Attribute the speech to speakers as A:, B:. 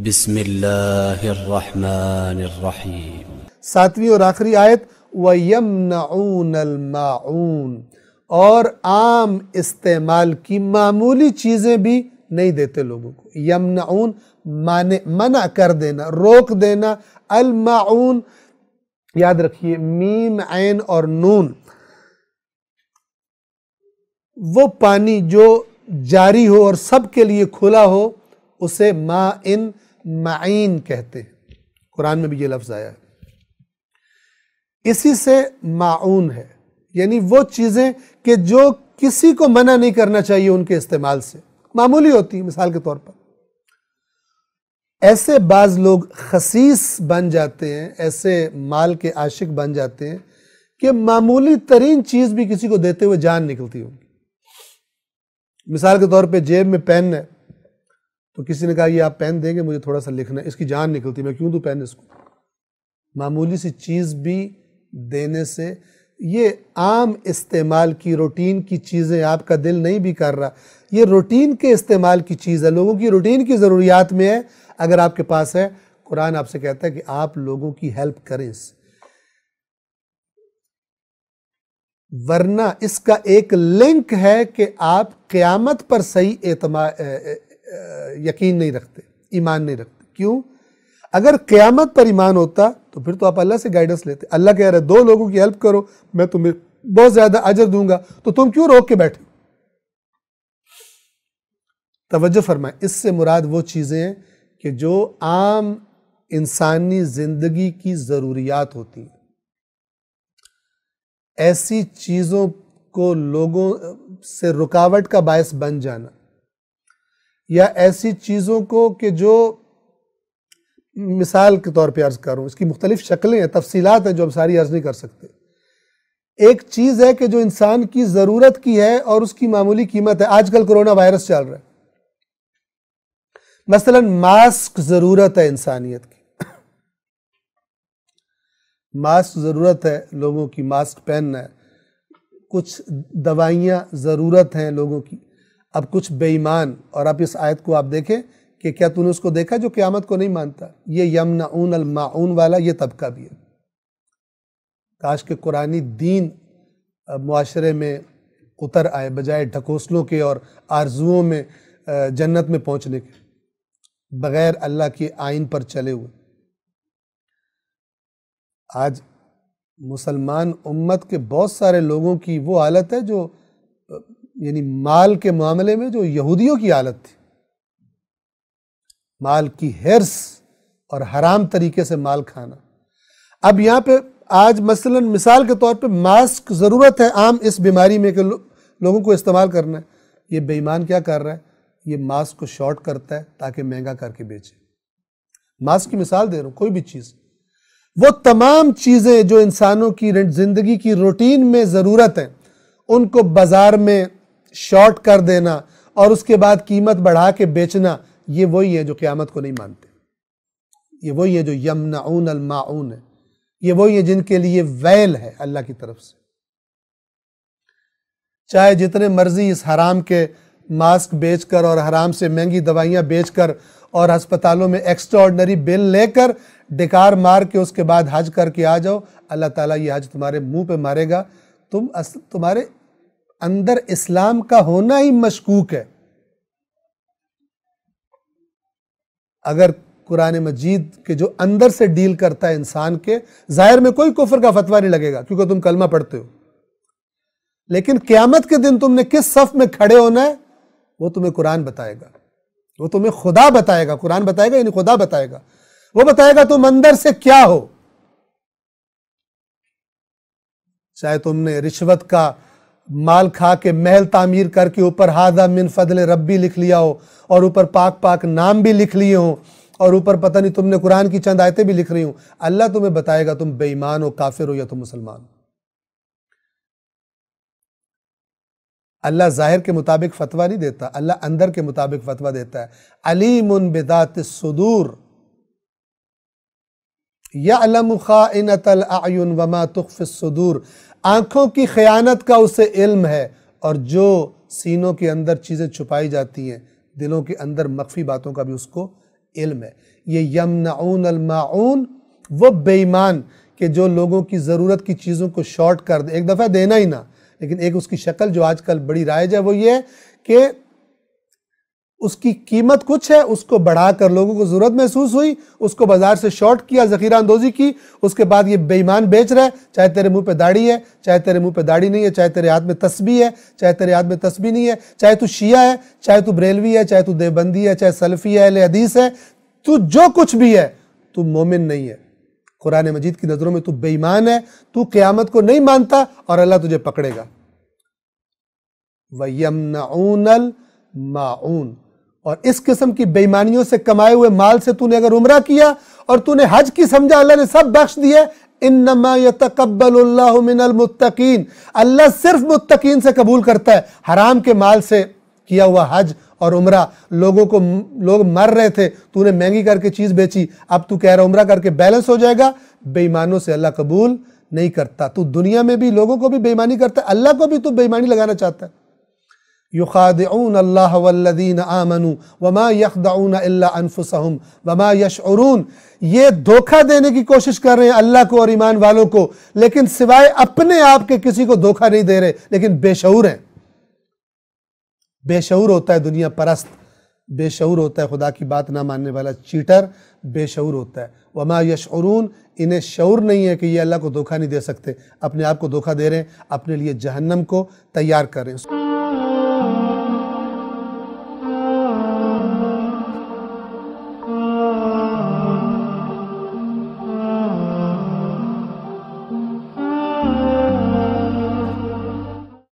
A: बिस्मिल्लाहिर्रहमानिर्रहीम सातवीं और आखिरी आयत वयमनाउन और आम इस्तेमाल की मामूली चीज़ें भी नहीं देते लोगों को यमनाउन माने मना कर देना रोक देना अलमाउन याद रखिए मीम आन और नून वो पानी जो जारी हो और सबके लिए खुला हो उसे मा इन माइन कहते हैं कुरान में भी ये लफ्ज़ आया है इसी से माउन है यानी वो चीज़ें कि जो किसी को मना नहीं करना चाहिए उनके इस्तेमाल से मामूली होती है मिसाल के तौर पर ऐसे बाज लोग खसीस बन जाते हैं ऐसे माल के आशिक बन जाते हैं कि मामूली तरीन चीज़ भी किसी को देते हुए जान निकलती होगी मिसाल के तौर पे जेब में पेन है तो किसी ने कहा ये आप पेन देंगे मुझे थोड़ा सा लिखना है इसकी जान निकलती मैं क्यों दूँ पेन इसको मामूली सी चीज़ भी देने से ये आम इस्तेमाल की रूटीन की चीज़ें आपका दिल नहीं भी कर रहा ये रूटीन के इस्तेमाल की चीज़ है लोगों की रूटीन की ज़रूरियात में है अगर आपके पास है कुरान आपसे कहता है कि आप लोगों की हेल्प करें इस वरना इसका एक लिंक है कि आप क़यामत पर सही यकीन नहीं रखते ईमान नहीं रखते क्यों अगर क़यामत पर ईमान होता तो फिर तो आप अल्लाह से गाइडेंस लेते अल्लाह कह रहे दो लोगों की हेल्प करो मैं तुम्हें बहुत ज़्यादा अजर दूंगा तो तुम क्यों रोक के बैठे तवज्जो फरमाए इससे मुराद वो चीज़ें हैं कि जो आम इंसानी ज़िंदगी की ज़रूरियात होती हैं ऐसी चीज़ों को लोगों से रुकावट का बायस बन जाना या ऐसी चीज़ों को कि जो मिसाल के तौर पर अर्ज़ करूँ इसकी मुख्तलिफ शक्लें हैं तफसीलात हैं जो हम सारी अर्ज़ नहीं कर सकते एक चीज़ है कि जो इंसान की ज़रूरत की है और उसकी मामूली कीमत है आजकल कोरोना वायरस चल रहा है मसलन मास्क ज़रूरत है इंसानियत की मास्क ज़रूरत है लोगों की मास्क पहनना है कुछ दवाइयाँ ज़रूरत हैं लोगों की अब कुछ बेईमान और आप इस आयत को आप देखें कि क्या तूने उसको देखा जो क़्यामत को नहीं मानता ये यमनाऊन अलमाऊन वाला ये तबका भी है काश के कुरानी दीन माशरे में उतर आए बजाय ढकोसलों के और आरजुओं में जन्नत में पहुंचने के बग़ैर अल्लाह के आइन पर चले हुए आज मुसलमान उम्मत के बहुत सारे लोगों की वो हालत है जो यानी माल के मामले में जो यहूदियों की हालत थी माल की हिरस और हराम तरीके से माल खाना अब यहां पे आज मसलन मिसाल के तौर पे मास्क ज़रूरत है आम इस बीमारी में के लो, लोगों को इस्तेमाल करना है ये बेईमान क्या कर रहा है ये मास्क को शॉर्ट करता है ताकि महंगा करके बेचे मास्क की मिसाल दे रहा हूं कोई भी चीज़ वो तमाम चीज़ें जो इंसानों की ज़िंदगी की रूटीन में ज़रूरत है उनको बाज़ार में शॉर्ट कर देना और उसके बाद कीमत बढ़ा के बेचना ये वही है जो क़्यामत को नहीं मानते ये वही है जो यमनाउन अलमाउन है ये वही है जिनके लिए वैल है अल्लाह की तरफ से चाहे जितने मर्जी इस हराम के मास्क बेचकर और हराम से महंगी दवाइयां बेचकर और अस्पतालों में एक्स्ट्रा ऑर्डनरी बिल लेकर डिकार मार के उसके बाद हज करके आ जाओ अल्लाह ताला ये हज तुम्हारे मुंह पे मारेगा तुम अस, तुम्हारे अंदर इस्लाम का होना ही मशकूक है अगर कुरान मजीद के जो अंदर से डील करता है इंसान के जाहिर में कोई कुफर का फतवा नहीं लगेगा क्योंकि तुम कलमा पढ़ते हो लेकिन क्यामत के दिन तुमने किस सफ में खड़े होना है वो तुम्हें कुरान बताएगा वो तुम्हें खुदा बताएगा कुरान बताएगा यानी खुदा बताएगा वो बताएगा तुम अंदर से क्या हो चाहे तुमने रिश्वत का माल खा के महल तामीर करके ऊपर हाजा मिन फजल रब्बी लिख लिया हो और ऊपर पाक पाक नाम भी लिख लिए हो और ऊपर पता नहीं तुमने कुरान की चंद आयतें भी लिख रही हूं अल्लाह तुम्हें बताएगा तुम बेईमान हो काफिर हो या तुम मुसलमान अल्लाह जाहिर के मुताबिक फतवा नहीं देता अल्लाह अंदर के मुताबिक फतवा देता है अलीम बेदात सदूर या इन अतल आयुन वमा तुख सदूर आंखों की खयानत का उसे इल्म है और जो सीनों के अंदर चीज़ें छुपाई जाती हैं दिलों के अंदर मख्फी बातों का भी उसको इल्म है ये यमनाउन अलमाउन वो बेईमान कि जो लोगों की ज़रूरत की चीज़ों को शॉर्ट कर दे एक दफ़ा देना ही ना लेकिन एक उसकी शक्ल जो आजकल बड़ी राइज है वो ये कि उसकी कीमत कुछ है उसको बढ़ाकर लोगों को ज़रूरत महसूस हुई उसको बाजार से शॉर्ट किया ज़खीरा अंदोजी की उसके बाद ये बेईमान बेच रहा है चाहे तेरे मुंह पे दाढ़ी है चाहे तेरे मुंह पे दाढ़ी नहीं है चाहे तेरे हाथ में तस्बी है चाहे तेरे हाथ में तस्बी नहीं है चाहे तू शिया है चाहे तू बरेलवी है चाहे तू देवबंदी है चाहे सल्फ़ी है हदीस है तू जो कुछ भी है तू मोमिन नहीं है कुरान मजीद की नज़रों में तू बेईमान है तू क़्यामत को नहीं मानता और अल्लाह तुझे पकड़ेगा वयमनाऊनल माउन और इस किस्म की बेईमानियों से कमाए हुए माल से तूने अगर उम्र किया और तूने हज की समझा अल्लाह ने सब बख्श दिया इन नमा अल्लाह सिर्फ मुतकीन से कबूल करता है हराम के माल से किया हुआ हज और उम्र लोगों को लोग मर रहे थे तूने महंगी करके चीज़ बेची अब तू कह रहा उम्र करके बैलेंस हो जाएगा बेईमानों से अल्लाह कबूल नहीं करता तू दुनिया में भी लोगों को भी बेईमानी करता है अल्लाह को भी तू बेईमानी लगाना चाहता है युखादून अल्लाह वल्लिन आमनु वमा यखदाउन अनफुसहम वमा यशरून ये धोखा देने की कोशिश कर रहे हैं अल्लाह को और ईमान वालों को लेकिन सिवाय अपने आप के किसी को धोखा नहीं दे रहे लेकिन बेशूर हैं बेशूर होता है दुनिया परस्त बेशूर होता है खुदा की बात ना मानने वाला चीटर बेशूर होता है वमा यशरून इन्हें शूर नहीं है कि ये अल्लाह को धोखा नहीं दे सकते अपने आप को धोखा दे रहे हैं अपने लिए जहन्नम को तैयार कर रहे हैं